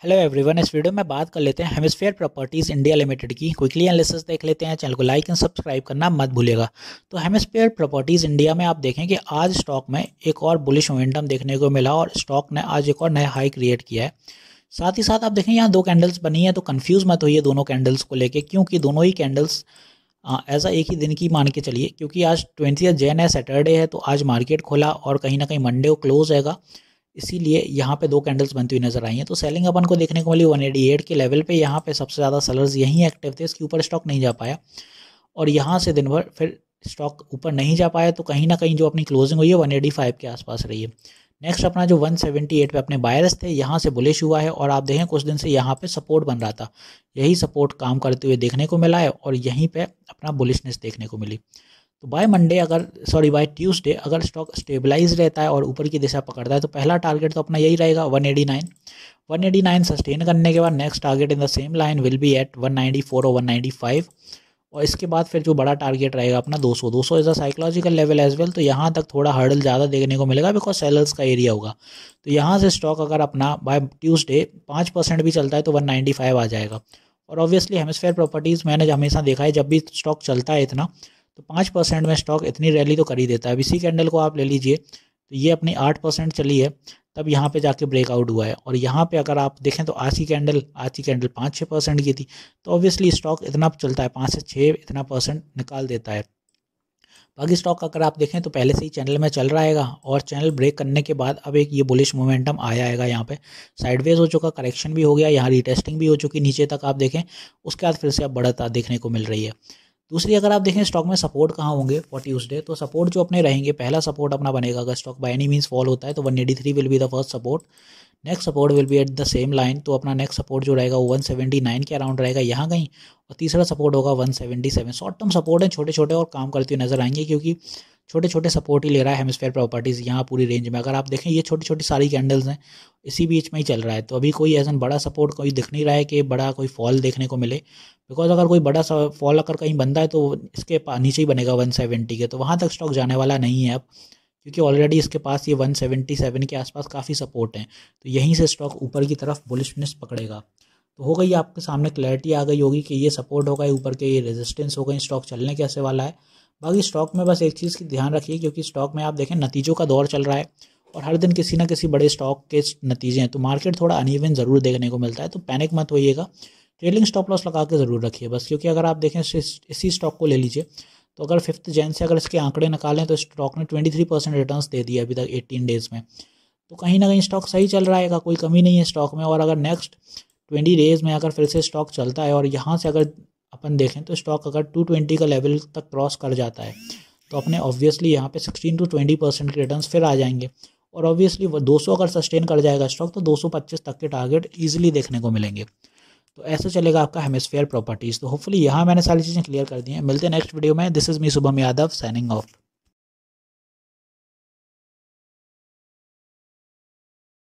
hello everyone इस video में बात कर लेते हैं हेमिस्फेयर प्रॉपर्टीज़ इंडिया लिमिटेड की क्विकली एनालिसिस देख लेते हैं चैनल को लाइक एंड सब्सक्राइब करना मत भूलिएगा तो हेमिस्फेयर प्रॉपर्टीज़ इंडिया में आप देखें कि आज स्टॉक में एक और बुलिश मोमेंटम देखने को मिला और स्टॉक ने आज एक और नया हाई क्रिएट किया है साथ ही साथ आप देखें यहाँ दो कैंडल्स बनी है तो कन्फ्यूज़ मत होइए दोनों कैंडल्स को लेकर क्योंकि दोनों ही कैंडल्स हाँ, ऐसा एक ही दिन की मान के चलिए क्योंकि आज ट्वेंटी जैन है सैटरडे है तो आज मार्केट खोला और कहीं ना कहीं मंडे को क्लोज रहेगा इसीलिए यहाँ पे दो कैंडल्स बनती हुई नजर आई हैं तो सेलिंग अपन को देखने को मिली 188 के लेवल पे यहाँ पे सबसे ज़्यादा सेलर्स यहीं एक्टिव थे इसके ऊपर स्टॉक नहीं जा पाया और यहाँ से दिन भर फिर स्टॉक ऊपर नहीं जा पाया तो कहीं ना कहीं जो अपनी क्लोजिंग हुई है वन के आसपास रही है नेक्स्ट अपना जो 178 पे अपने बायर्स थे यहाँ से बुलिश हुआ है और आप देखें कुछ दिन से यहाँ पे सपोर्ट बन रहा था यही सपोर्ट काम करते हुए देखने को मिला है और यहीं पे अपना बुलिशनेस देखने को मिली तो बाय मंडे अगर सॉरी बाय ट्यूसडे अगर स्टॉक स्टेबलाइज रहता है और ऊपर की दिशा पकड़ता है तो पहला टारगेट तो अपना यही रहेगा वन एटी सस्टेन करने के बाद next target in the same line will be at one और वन और इसके बाद फिर जो बड़ा टारगेट रहेगा अपना 200 200 is a psychological level as well तो यहाँ तक थोड़ा हर्डल ज़्यादा देखने को मिलेगा बिकॉज सेलर्स का एरिया होगा तो यहाँ से स्टॉक अगर अपना बाय ट्यूसडे पाँच परसेंट भी चलता है तो 195 आ जाएगा और ऑब्वियसली हेमस्फेयर प्रॉपर्टीज़ मैंने हमेशा देखा है जब भी स्टॉक चलता है इतना तो पाँच परसेंट में स्टॉक इतनी रैली तो कर ही देता है अब इसी कैंडल को आप ले लीजिए तो ये अपनी आठ परसेंट चली है तब यहाँ पे जाके ब्रेकआउट हुआ है और यहाँ पे अगर आप देखें तो आज की कैंडल आज की कैंडल पाँच छः परसेंट की थी तो ऑब्वियसली स्टॉक इतना चलता है पाँच से छः इतना परसेंट निकाल देता है बाकी स्टॉक अगर आप देखें तो पहले से ही चैनल में चल रहा है और चैनल ब्रेक करने के बाद अब एक ये बुलिश मोमेंटम आया आएगा यहाँ पे साइडवेज हो चुका करेक्शन भी हो गया यहाँ रिटेस्टिंग भी हो चुकी नीचे तक आप देखें उसके बाद फिर से अब बढ़त देखने को मिल रही है दूसरी अगर आप देखें स्टॉक में सपोर्ट कहाँ होंगे फॉर ट्यूसडे तो सपोर्ट जो अपने रहेंगे पहला सपोर्ट अपना बनेगा अगर stock by any means fall होता है तो one eighty three will be the first support next support will be at the same line तो अपना नेक्स्ट सपोर्ट जो रहेगा वो वन सेवेंटी नाइन के अराउंड रहेगा यहाँ कहीं और तीसरा सपोर्ट होगा one seventy seven short term support है छोटे छोटे और काम करते हुए नजर आएंगे क्योंकि छोटे छोटे सपोर्ट ही ले रहा है हेमस्फेयर प्रॉपर्टीज़ यहाँ पूरी रेंज में अगर आप देखें ये छोटी छोटी सारी कैंडल्स हैं इसी बीच में ही चल रहा है तो अभी कोई ऐसा बड़ा सपोर्ट कोई दिख नहीं रहा है कि बड़ा कोई फॉल देखने को मिले बिकॉज अगर कोई बड़ा फॉल अगर कहीं बनता है तो इसके नीचे ही बनेगा वन के तो वहाँ तक स्टॉक जाने वाला नहीं है अब क्योंकि ऑलरेडी इसके पास ये 177 के आसपास काफ़ी सपोर्ट हैं तो यहीं से स्टॉक ऊपर की तरफ बुलिशनेस पकड़ेगा तो हो गई आपके सामने क्लैरिटी आ गई होगी कि ये सपोर्ट होगा ऊपर के ये रेजिस्टेंस होगा स्टॉक चलने कैसे वाला है बाकी स्टॉक में बस एक चीज़ की ध्यान रखिए क्योंकि स्टॉक में आप देखें नतीजों का दौर चल रहा है और हर दिन किसी ना किसी बड़े स्टॉक के नतीजे हैं तो मार्केट थोड़ा अनइवन ज़रूर देखने को मिलता है तो पैनिक मत होइएगा ट्रेलिंग स्टॉप लॉस लगा के ज़रूर रखिए बस क्योंकि अगर आप देखें इसी स्टॉक को ले लीजिए तो अगर फिफ्थ जैन से अगर इसके आंकड़े निकालें तो स्टॉक ने ट्वेंटी थ्री परसेंट रिटर्न दे दिया अभी तक एटीन डेज़ में तो कहीं ना कहीं स्टॉक सही चल रहा है कोई कमी नहीं है स्टॉक में और अगर नेक्स्ट ट्वेंटी डेज़ में अगर फिर से स्टॉक चलता है और यहाँ से अगर अपन देखें तो स्टॉक अगर 220 का लेवल तक क्रॉस कर जाता है तो अपने ऑब्वियसली यहाँ पे 16 टू 20 परसेंट के रिटर्न फिर आ जाएंगे और ऑब्वियसली वो सौ अगर सस्टेन कर जाएगा स्टॉक तो 225 तक के टारगेट ईजिली देखने को मिलेंगे तो ऐसे चलेगा आपका हेमस्फेयर प्रॉपर्टीज़ तो होपफुली यहाँ मैंने सारी चीज़ें क्लियर कर दी हैं मिलते हैं नेक्स्ट वीडियो में this is me Shubham Yadav signing of